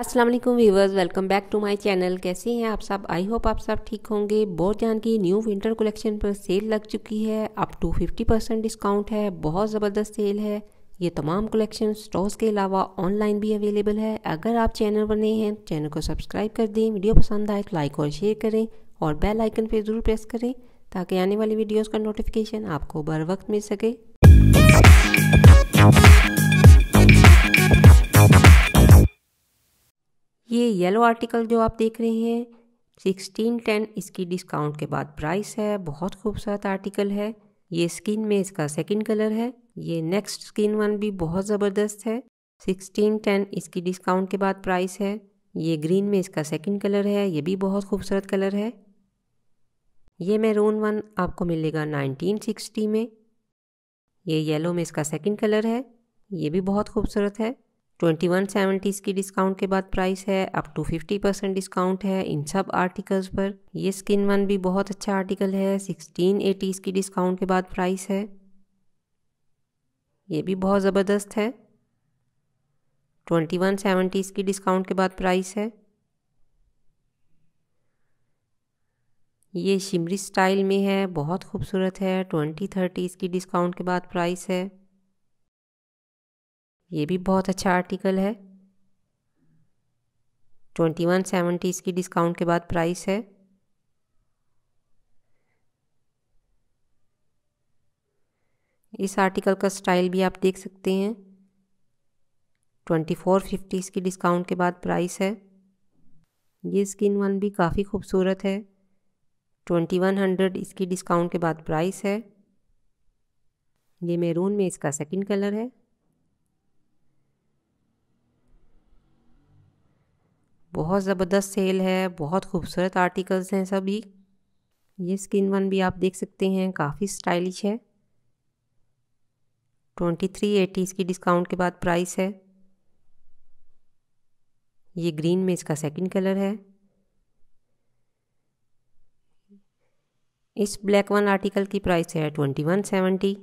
Aslam viewers welcome back to my channel कैसे हैं आप सब आई होप आप सब ठीक होंगे बहुत जान की न्यू विंटर कलेक्शन पर सेल लग चुकी है अब टू फिफ्टी परसेंट डिस्काउंट है बहुत ज़बरदस्त सेल है ये तमाम कलेक्शन स्टोर्स के अलावा ऑनलाइन भी अवेलेबल है अगर आप चैनल पर नए हैं चैनल को सब्सक्राइब कर दें वीडियो पसंद आए तो लाइक और शेयर करें और बेल आइकन पर ज़रूर प्रेस करें ताकि आने वाली वीडियोज़ का नोटिफिकेशन आपको बर वक्त मिल सके ये येलो आर्टिकल जो आप देख रहे हैं सिक्सटीन टेन इसकी डिस्काउंट के बाद प्राइस है बहुत खूबसूरत आर्टिकल है ये स्किन में इसका सेकंड कलर है ये नेक्स्ट स्किन वन भी बहुत ज़बरदस्त है सिक्सटीन टेन इसकी डिस्काउंट के बाद प्राइस है ये ग्रीन में इसका सेकंड कलर है ये भी बहुत खूबसूरत कलर है ये मैरून वन आपको मिलेगा नाइनटीन सिक्सटी में ये येलो में इसका सेकंड कलर है ये भी बहुत खूबसूरत है ट्वेंटी वन सेवेंटीज़ की डिस्काउंट के बाद प्राइस है up to fifty percent discount है इन सब आर्टिकल्स पर ये स्किन वन भी बहुत अच्छा आर्टिकल है सिक्सटीन एटीज़ की डिस्काउंट के बाद प्राइस है ये भी बहुत ज़बरदस्त है ट्वेंटी वन सेवेंटीज़ की डिस्काउंट के बाद प्राइस है ये शिमरी स्टाइल में है बहुत खूबसूरत है ट्वेंटी थर्टी इसकी डिस्काउंट के बाद प्राइस है ये भी बहुत अच्छा आर्टिकल है ट्वेंटी वन सेवेंटी इसकी डिस्काउंट के बाद प्राइस है इस आर्टिकल का स्टाइल भी आप देख सकते हैं ट्वेंटी फोर फिफ्टी इसकी डिस्काउंट के बाद प्राइस है ये स्किन वन भी काफ़ी खूबसूरत है ट्वेंटी वन हंड्रेड इसकी डिस्काउंट के बाद प्राइस है ये मेरून में इसका सेकंड कलर है बहुत ज़बरदस्त सेल है बहुत खूबसूरत आर्टिकल्स हैं सभी ये स्किन वन भी आप देख सकते हैं काफ़ी स्टाइलिश है ट्वेंटी थ्री एटी इसकी डिस्काउंट के बाद प्राइस है ये ग्रीन में इसका सेकंड कलर है इस ब्लैक वन आर्टिकल की प्राइस है ट्वेंटी वन सेवेंटी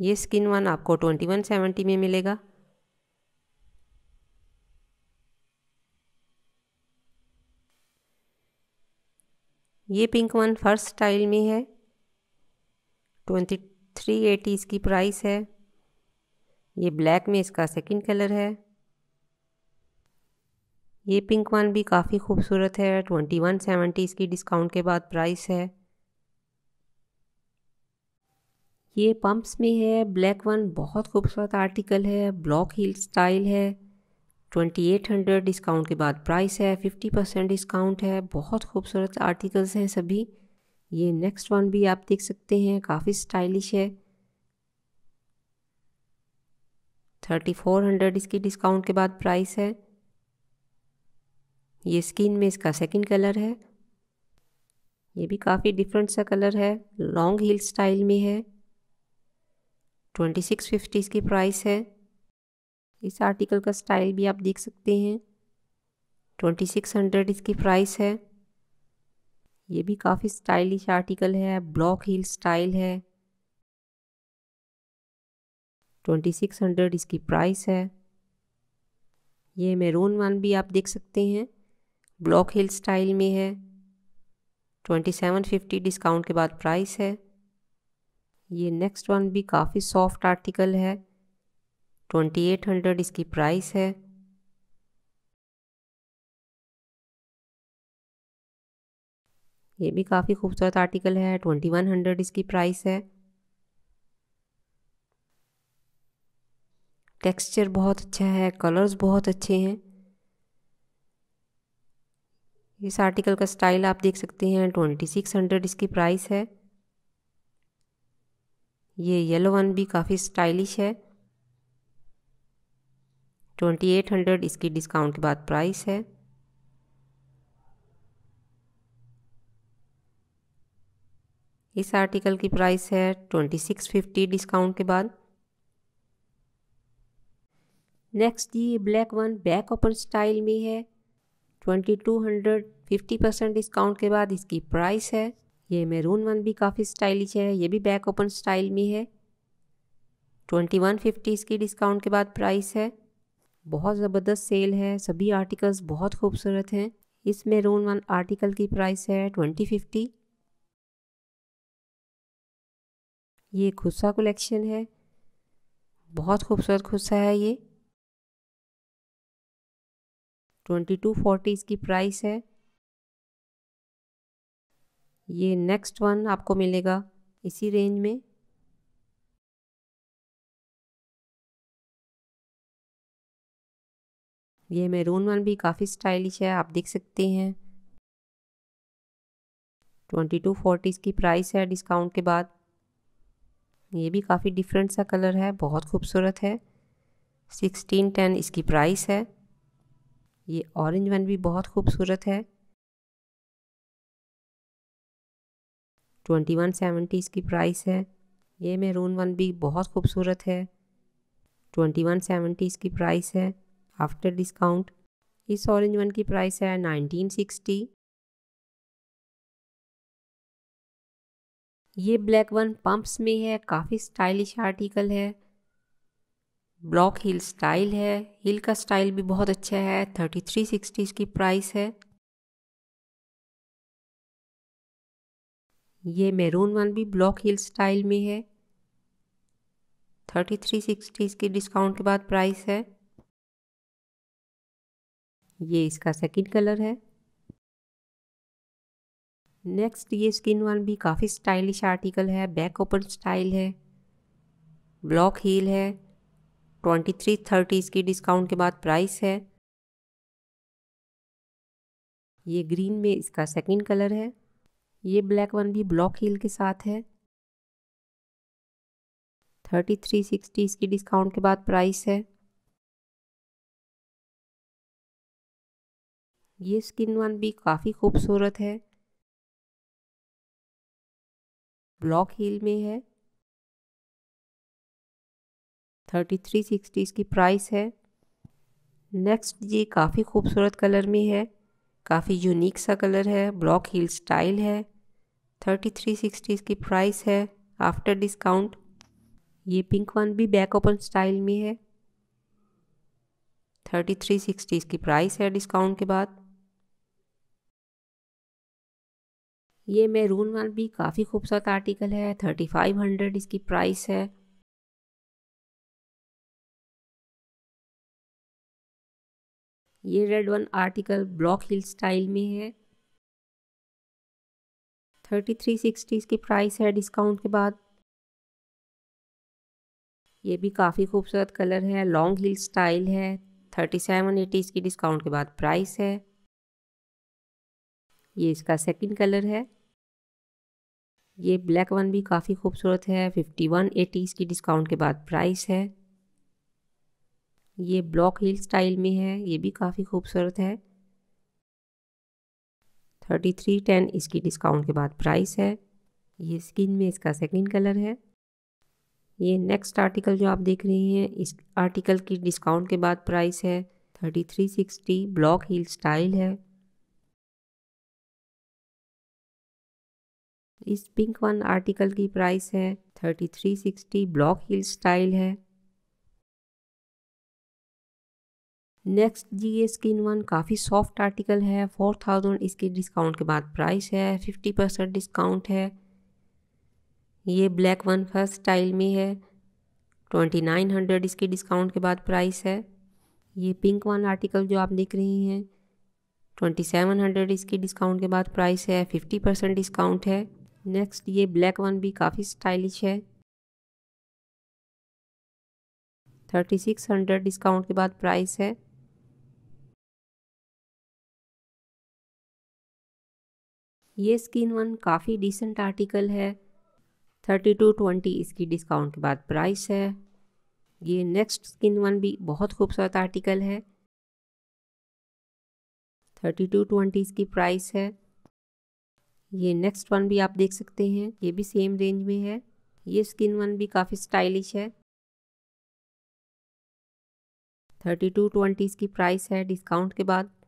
ये स्किन वन आपको ट्वेंटी वन सेवेंटी में मिलेगा ये पिंक वन फर्स्ट स्टाइल में है ट्वेंटी थ्री एटी इसकी प्राइस है ये ब्लैक में इसका सेकंड कलर है ये पिंक वन भी काफ़ी खूबसूरत है ट्वेंटी वन सेवेंटी इसकी डिस्काउंट के बाद प्राइस है ये पम्प्स में है ब्लैक वन बहुत खूबसूरत आर्टिकल है ब्लॉक हील स्टाइल है ट्वेंटी एट हंड्रेड डिस्काउंट के बाद प्राइस है फिफ्टी परसेंट डिस्काउंट है बहुत खूबसूरत आर्टिकल्स हैं सभी ये नेक्स्ट वन भी आप देख सकते हैं काफ़ी स्टाइलिश है थर्टी फोर हंड्रेड इसकी डिस्काउंट के बाद प्राइस है ये स्किन में इसका सेकंड कलर है ये भी काफ़ी डिफरेंट सा कलर है लॉन्ग हील स्टाइल में है ट्वेंटी सिक्स फिफ्टी इसकी प्राइस है इस आर्टिकल का स्टाइल भी आप देख सकते हैं ट्वेंटी सिक्स हंड्रेड इसकी प्राइस है ये भी काफ़ी स्टाइलिश आर्टिकल है ब्लॉक हील स्टाइल है ट्वेंटी सिक्स हंड्रेड इसकी प्राइस है ये मेरून वन भी आप देख सकते हैं ब्लॉक हिल स्टाइल में है ट्वेंटी सेवन फिफ्टी डिस्काउंट के बाद प्राइस है ये नेक्स्ट वन भी काफ़ी सॉफ्ट आर्टिकल है ट्वेंटी एट हंड्रेड इसकी प्राइस है ये भी काफ़ी खूबसूरत आर्टिकल है ट्वेंटी वन हंड्रेड इसकी प्राइस है टेक्सचर बहुत अच्छा है कलर्स बहुत अच्छे हैं इस आर्टिकल का स्टाइल आप देख सकते हैं ट्वेंटी सिक्स हंड्रेड इसकी प्राइस है ये येलो वन भी काफ़ी स्टाइलिश है 2800 इसकी डिस्काउंट के बाद प्राइस है इस आर्टिकल की प्राइस है 2650 डिस्काउंट के बाद नेक्स्ट ये black one back open style में है 2200 50 परसेंट डिस्काउंट के बाद इसकी प्राइस है ये मेरून वन भी काफ़ी स्टाइलिश है ये भी बैक ओपन स्टाइल में है ट्वेंटी वन फिफ्टी इसकी डिस्काउंट के बाद प्राइस है बहुत ज़बरदस्त सेल है सभी आर्टिकल्स बहुत खूबसूरत हैं इस मेरून वन आर्टिकल की प्राइस है ट्वेंटी फिफ्टी ये खुस्सा कलेक्शन है बहुत खूबसूरत खुस्सा है ये ट्वेंटी टू फोर्टी इसकी प्राइस है ये नेक्स्ट वन आपको मिलेगा इसी रेंज में ये मेरून वन भी काफ़ी स्टाइलिश है आप देख सकते हैं ट्वेंटी टू फोर्टी इसकी प्राइस है डिस्काउंट के बाद ये भी काफ़ी डिफरेंट सा कलर है बहुत खूबसूरत है सिक्सटीन टेन इसकी प्राइस है ये ऑरेंज वन भी बहुत खूबसूरत है ट्वेंटी वन सेवेंटी इसकी प्राइस है ये मेरून वन भी बहुत खूबसूरत है ट्वेंटी वन सेवेंटी इसकी प्राइस है आफ्टर डिस्काउंट इस ऑरेंज वन की प्राइस है नाइनटीन सिक्सटी ये ब्लैक वन पंप्स में है काफ़ी स्टाइलिश आर्टिकल है ब्लॉक हिल स्टाइल है हिल का स्टाइल भी बहुत अच्छा है थर्टी थ्री सिक्सटी इसकी प्राइस है ये मेरून वन भी ब्लॉक हिल स्टाइल में है थर्टी थ्री सिक्सटी इसके डिस्काउंट के बाद प्राइस है ये इसका सेकंड कलर है नेक्स्ट ये स्किन वन भी काफ़ी स्टाइलिश आर्टिकल है बैक ओपन स्टाइल है ब्लॉक हील है ट्वेंटी थ्री थर्टी इसकी डिस्काउंट के बाद प्राइस है ये ग्रीन में इसका सेकंड कलर है ये ब्लैक वन भी ब्लॉक हील के साथ है थर्टी थ्री सिक्सटी इसकी डिस्काउंट के बाद प्राइस है ये स्किन वन भी काफ़ी खूबसूरत है ब्लॉक हील में है थर्टी थ्री सिक्सटी इसकी प्राइस है नेक्स्ट ये काफ़ी खूबसूरत कलर में है काफ़ी यूनिक सा कलर है ब्लॉक हील स्टाइल है थर्टी थ्री सिक्सटी इसकी प्राइस है आफ्टर डिस्काउंट ये पिंक वन भी बैक ओपन स्टाइल में है थर्टी थ्री सिक्सटी इसकी प्राइस है डिस्काउंट के बाद ये मैरून वन भी काफ़ी खूबसूरत आर्टिकल है थर्टी फाइव हंड्रेड इसकी प्राइस है ये red one article block heel style में है थर्टी थ्री सिक्सटी इसकी प्राइस है डिस्काउंट के बाद ये भी काफ़ी खूबसूरत कलर है लॉन्ग हिल स्टाइल है थर्टी सेवन एटी इसकी डिस्काउंट के बाद प्राइस है ये इसका सेकंड कलर है ये ब्लैक वन भी काफ़ी खूबसूरत है फिफ्टी वन एटी इसकी डिस्काउंट के बाद प्राइस है ये ब्लॉक हिल स्टाइल में है ये भी काफ़ी खूबसूरत है थर्टी थ्री टेन इसकी डिस्काउंट के बाद प्राइस है ये स्किन में इसका सेकंड कलर है ये नेक्स्ट आर्टिकल जो आप देख रहे हैं इस आर्टिकल की डिस्काउंट के बाद प्राइस है thirty three sixty block heel style है इस पिंक वन आर्टिकल की प्राइस है thirty three sixty block heel style है नेक्स्ट जी ये स्किन वन काफ़ी सॉफ्ट आर्टिकल है फोर थाउजेंड इसके डिस्काउंट के बाद प्राइस है फिफ्टी परसेंट डिस्काउंट है ये ब्लैक वन फर्स्ट स्टाइल में है ट्वेंटी नाइन हंड्रेड इसके डिस्काउंट के बाद प्राइस है ये पिंक वन आर्टिकल जो आप देख रही हैं ट्वेंटी सेवन हंड्रेड इसके डिस्काउंट के बाद प्राइस है फिफ्टी परसेंट डिस्काउंट है नेक्स्ट ये ब्लैक वन भी काफ़ी स्टाइलिश है थर्टी सिक्स हंड्रेड डिस्काउंट के बाद प्राइस है ये स्किन वन काफ़ी डिसेंट आर्टिकल है थर्टी टू ट्वेंटी इसकी डिस्काउंट के बाद प्राइस है ये नेक्स्ट स्किन वन भी बहुत खूबसूरत आर्टिकल है थर्टी टू ट्वेंटी इसकी प्राइस है ये नेक्स्ट वन भी आप देख सकते हैं ये भी सेम रेंज में है ये स्किन वन भी काफ़ी स्टाइलिश है थर्टी टू ट्वेंटी इसकी प्राइस है डिस्काउंट के बाद